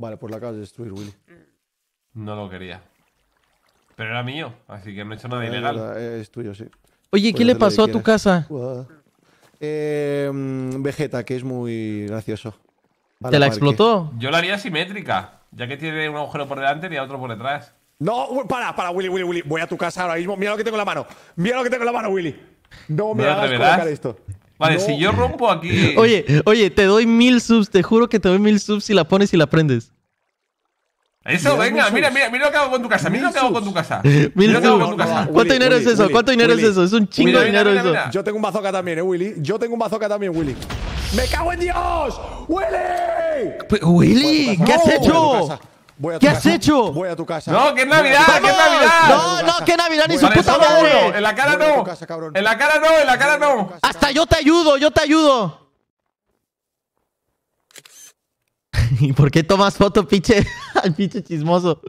Vale, pues la acabas de destruir, Willy. No lo quería. Pero era mío, así que no he hecho nada ilegal. es tuyo, sí. Oye, ¿qué le pasó a tu casa? eh, Vegeta, que es muy gracioso. ¿Te la explotó? Yo la haría simétrica, ya que tiene un agujero por delante y otro por detrás. No, para, para, Willy, Willy, Willy. Voy a tu casa ahora mismo. Mira lo que tengo en la mano. Mira lo que tengo en la mano, Willy. No me hagas colocar esto. Vale, si yo rompo aquí. Oye, oye, te doy mil subs, te juro que te doy mil subs si la pones y la prendes. Eso, venga, mira, mira, mira lo que hago con tu casa, mira lo que hago con tu casa. Mira lo con tu casa. ¿Cuánto dinero es eso? ¿Cuánto dinero es eso? Es un chingo de dinero eso. Yo tengo un bazooka también, eh, Willy. Yo tengo un bazooka también, Willy. ¡Me cago en Dios! ¡Willy! ¡Willy! ¿Qué has hecho? ¿Qué has hecho? Voy a tu casa. No, que es Navidad, que es Navidad. En la cara no. En la cara no, en la cara no. Hasta yo te ayudo, yo te ayudo. ¿Y por qué tomas foto, pinche, al pinche chismoso?